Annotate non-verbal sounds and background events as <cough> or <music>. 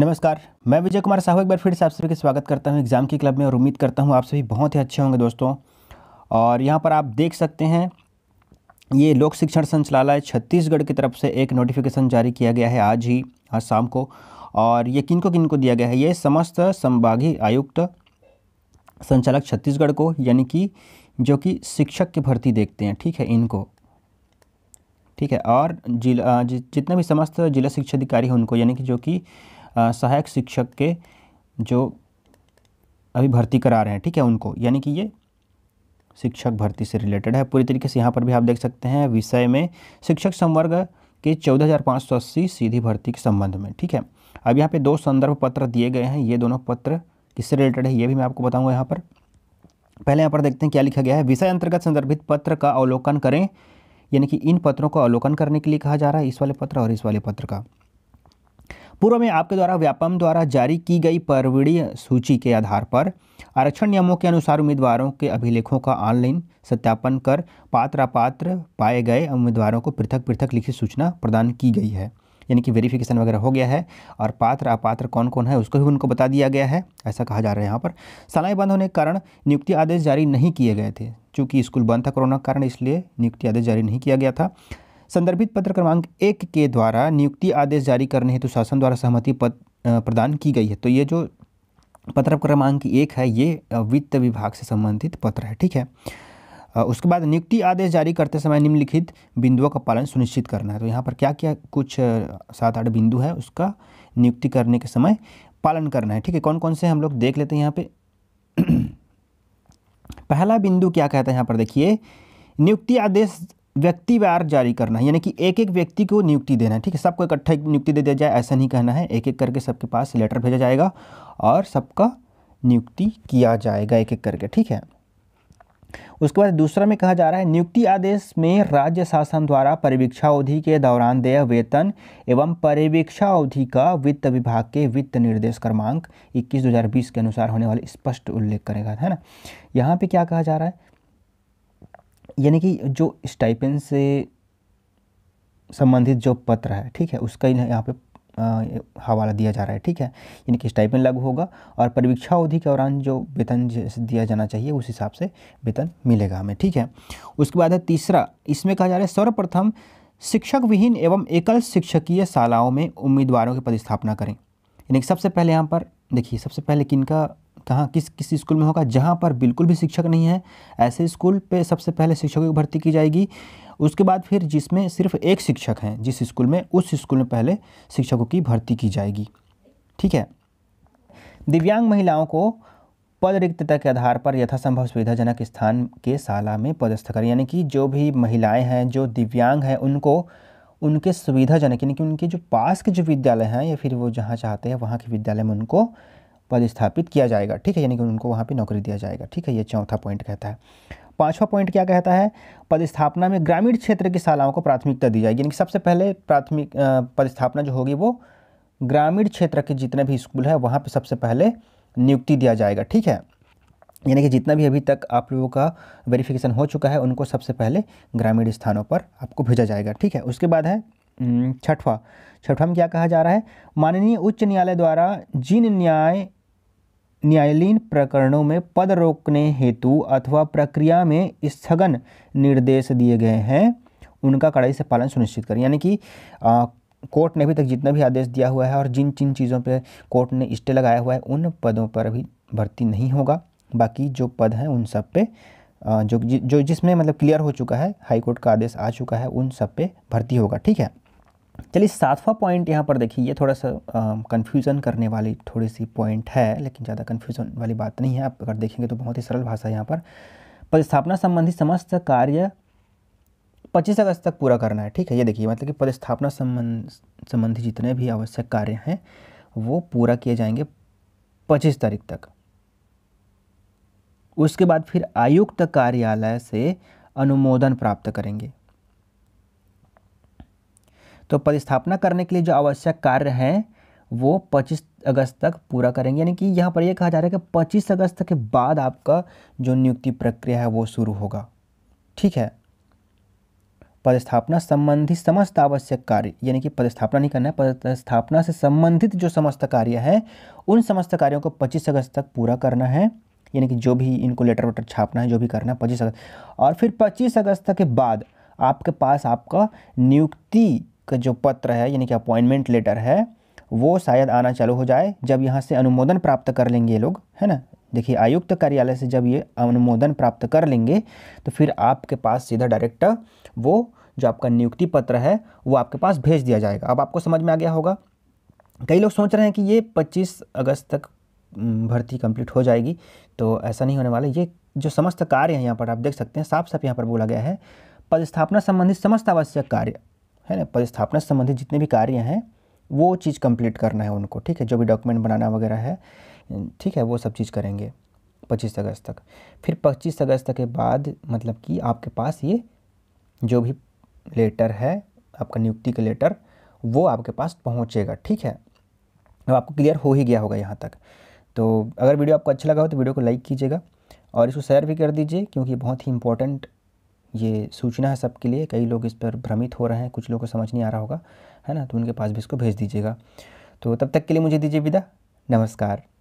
नमस्कार मैं विजय कुमार साहू एक बार फिर से आप सभी का स्वागत करता हूं एग्ज़ाम की क्लब में और उम्मीद करता हूं आप सभी बहुत ही अच्छे होंगे दोस्तों और यहां पर आप देख सकते हैं ये लोक शिक्षण संचालय छत्तीसगढ़ की तरफ से एक नोटिफिकेशन जारी किया गया है आज ही आज शाम को और ये किन को किन को दिया गया है ये समस्त संभागीय आयुक्त संचालक छत्तीसगढ़ को यानी कि जो कि शिक्षक की भर्ती देखते हैं ठीक है इनको ठीक है और जिला जितने भी समस्त जिला शिक्षा अधिकारी हैं उनको यानी कि जो कि सहायक शिक्षक के जो अभी भर्ती करा रहे हैं ठीक है उनको यानी कि ये शिक्षक भर्ती से रिलेटेड है पूरी तरीके से यहाँ पर भी आप देख सकते हैं विषय में शिक्षक संवर्ग के चौदह हज़ार पाँच सौ अस्सी सीधी भर्ती के संबंध में ठीक है अब यहाँ पे दो संदर्भ पत्र दिए गए हैं ये दोनों पत्र किससे रिलेटेड है ये भी मैं आपको बताऊंगा यहाँ पर पहले यहाँ पर देखते हैं क्या लिखा गया है विषय अंतर्गत संदर्भित पत्र का अवलोकन करें यानी कि इन पत्रों का अवलोकन करने के लिए कहा जा रहा है इस वाले पत्र और इस वाले पत्र का पूर्व में आपके द्वारा व्यापम द्वारा जारी की गई परविड़ीय सूची के आधार पर आरक्षण नियमों के अनुसार उम्मीदवारों के अभिलेखों का ऑनलाइन सत्यापन कर पात्र अपात्र पाए गए उम्मीदवारों को पृथक पृथक लिखित सूचना प्रदान की गई है यानी कि वेरिफिकेशन वगैरह हो गया है और पात्र अपात्र कौन कौन है उसको भी उनको बता दिया गया है ऐसा कहा जा रहा है यहाँ पर सालाना बंद होने के कारण नियुक्ति आदेश जारी नहीं किए गए थे चूँकि स्कूल बंद था कोरोना के कारण इसलिए नियुक्ति आदेश जारी नहीं किया गया था संदर्भित पत्र क्रमांक एक के द्वारा नियुक्ति आदेश जारी करने हेतु शासन द्वारा सहमति पत्र प्रदान की गई है तो ये जो पत्र क्रमांक एक है ये वित्त विभाग से संबंधित पत्र है ठीक है उसके बाद नियुक्ति आदेश जारी करते समय निम्नलिखित बिंदुओं का पालन सुनिश्चित करना है तो यहाँ पर क्या क्या कुछ सात आठ बिंदु है उसका नियुक्ति करने के समय पालन करना है ठीक है कौन कौन से हम लोग देख लेते हैं यहाँ पे <clears throat> पहला बिंदु क्या कहता है यहाँ पर देखिए नियुक्ति आदेश व्यक्ति जारी करना है यानी कि एक एक व्यक्ति को नियुक्ति देना है ठीक है सबको इकट्ठा नियुक्ति दे दिया जाए ऐसा नहीं कहना है एक एक करके सबके पास लेटर भेजा जाएगा और सबका नियुक्ति किया जाएगा एक एक करके ठीक है उसके बाद दूसरा में कहा जा रहा है नियुक्ति आदेश में राज्य शासन द्वारा परिवीक्षा अवधि के दौरान देय वेतन एवं परिवीक्षा अवधि का वित्त विभाग के वित्त निर्देश क्रमांक 21 2020 के अनुसार होने वाले स्पष्ट उल्लेख करेगा है ना यहाँ पे क्या कहा जा रहा है यानी कि जो स्टाइपेंड से संबंधित जो पत्र है ठीक है उसका इन्हें यहाँ पे हवाला दिया जा रहा है ठीक है यानी कि स्टाइपेंड लागू होगा और परीक्षा अवधि के दौरान जो वेतन दिया जाना चाहिए उस हिसाब से वेतन मिलेगा हमें ठीक है उसके बाद है तीसरा इसमें कहा जा रहा है सर्वप्रथम शिक्षक विहीन एवं एकल शिक्षकीय शालाओं में उम्मीदवारों की पदस्थापना करें यानी कि सबसे पहले यहाँ पर देखिए सबसे पहले किन का कहाँ किस किस स्कूल में होगा जहाँ पर बिल्कुल भी शिक्षक नहीं है ऐसे स्कूल पे सबसे पहले शिक्षकों की भर्ती की जाएगी उसके बाद फिर जिसमें सिर्फ एक शिक्षक हैं जिस स्कूल में उस स्कूल में पहले शिक्षकों की भर्ती की जाएगी ठीक है दिव्यांग महिलाओं को पद रिक्तता के आधार पर यथासंभव सुविधाजनक स्थान के शाला में पदस्थ करें यानी कि जो भी महिलाएं हैं जो दिव्यांग हैं उनको उनके सुविधाजनक यानी कि उनके जो पास के जो विद्यालय हैं या फिर वो जहाँ चाहते हैं वहाँ के विद्यालय में उनको पदस्थापित किया जाएगा ठीक है यानी कि उनको वहाँ पर नौकरी दिया जाएगा ठीक है ये चौथा पॉइंट कहता है पांचवा पॉइंट क्या कहता है पदस्थापना में ग्रामीण क्षेत्र की शालाओं को प्राथमिकता दी जाएगी यानी कि सबसे पहले प्राथमिक पदस्थापना जो होगी वो ग्रामीण क्षेत्र के जितने भी स्कूल है वहाँ पे सबसे पहले नियुक्ति दिया जाएगा ठीक है यानी कि जितना भी अभी तक आप लोगों का वेरिफिकेशन हो चुका है उनको सबसे पहले ग्रामीण स्थानों पर आपको भेजा जाएगा ठीक है उसके बाद है छठवा छठवा में क्या कहा जा रहा है माननीय उच्च न्यायालय द्वारा जिन न्याय न्यायालयीन प्रकरणों में पद रोकने हेतु अथवा प्रक्रिया में स्थगन निर्देश दिए गए हैं उनका कड़ाई से पालन सुनिश्चित करें यानी कि कोर्ट ने अभी तक जितना भी आदेश दिया हुआ है और जिन जिन चीज़ों पे कोर्ट ने स्टे लगाया हुआ है उन पदों पर भी भर्ती नहीं होगा बाकी जो पद हैं उन सब पे जो जो जिसमें मतलब क्लियर हो चुका है हाई कोर्ट का आदेश आ चुका है उन सब पे भर्ती होगा ठीक है चलिए सातवां पॉइंट यहाँ पर देखिए ये थोड़ा सा कन्फ्यूज़न करने वाली थोड़ी सी पॉइंट है लेकिन ज़्यादा कन्फ्यूज़न वाली बात नहीं है आप अगर देखेंगे तो बहुत ही सरल भाषा है यहाँ पर पदस्थापना संबंधी समस्त कार्य पच्चीस अगस्त तक पूरा करना है ठीक है ये देखिए मतलब कि पदस्थापना संबंध संबंधी जितने भी आवश्यक कार्य हैं वो पूरा किए जाएंगे पच्चीस तारीख तक उसके बाद फिर आयुक्त कार्यालय से अनुमोदन प्राप्त करेंगे तो पदस्थापना करने के लिए जो आवश्यक कार्य हैं वो 25 अगस्त तक पूरा करेंगे यानी कि यहाँ पर यह कहा जा रहा है कि 25 अगस्त के बाद आपका जो नियुक्ति प्रक्रिया है वो शुरू होगा ठीक है पदस्थापना संबंधी समस्त आवश्यक कार्य यानी कि पदस्थापना नहीं करना है पदस्थापना से संबंधित जो समस्त कार्य है उन समस्त कार्यों को 25 अगस्त तक पूरा करना है यानी कि जो भी इनको लेटर वेटर छापना है जो भी करना है पच्चीस अगस्त और फिर पच्चीस अगस्त के बाद आपके पास आपका नियुक्ति जो पत्र है यानी कि अपॉइंटमेंट लेटर है वो शायद आना चालू हो जाए जब यहाँ से अनुमोदन प्राप्त कर लेंगे ये लोग है ना देखिए आयुक्त कार्यालय से जब ये अनुमोदन प्राप्त कर लेंगे तो फिर आपके पास सीधा डायरेक्ट वो जो आपका नियुक्ति पत्र है वो आपके पास भेज दिया जाएगा अब आपको समझ में आ गया होगा कई लोग सोच रहे हैं कि ये 25 अगस्त तक भर्ती कंप्लीट हो जाएगी तो ऐसा नहीं होने वाला ये जो समस्त कार्य हैं यहाँ पर आप देख सकते हैं साफ साफ यहाँ पर बोला गया है पदस्थापना संबंधित समस्त आवश्यक कार्य है ना पदस्थापना संबंधित जितने भी कार्य हैं वो चीज़ कंप्लीट करना है उनको ठीक है जो भी डॉक्यूमेंट बनाना वगैरह है ठीक है वो सब चीज़ करेंगे पच्चीस अगस्त तक फिर पच्चीस अगस्त के बाद मतलब कि आपके पास ये जो भी लेटर है आपका नियुक्ति का लेटर वो आपके पास पहुँचेगा ठीक है अब आपको क्लियर हो ही गया होगा यहाँ तक तो अगर वीडियो आपको अच्छा लगा हो तो वीडियो को लाइक कीजिएगा और इसको शेयर भी कर दीजिए क्योंकि बहुत ही इंपॉर्टेंट ये सूचना है सबके लिए कई लोग इस पर भ्रमित हो रहे हैं कुछ लोगों को समझ नहीं आ रहा होगा है ना तो उनके पास भी इसको भेज दीजिएगा तो तब तक के लिए मुझे दीजिए विदा नमस्कार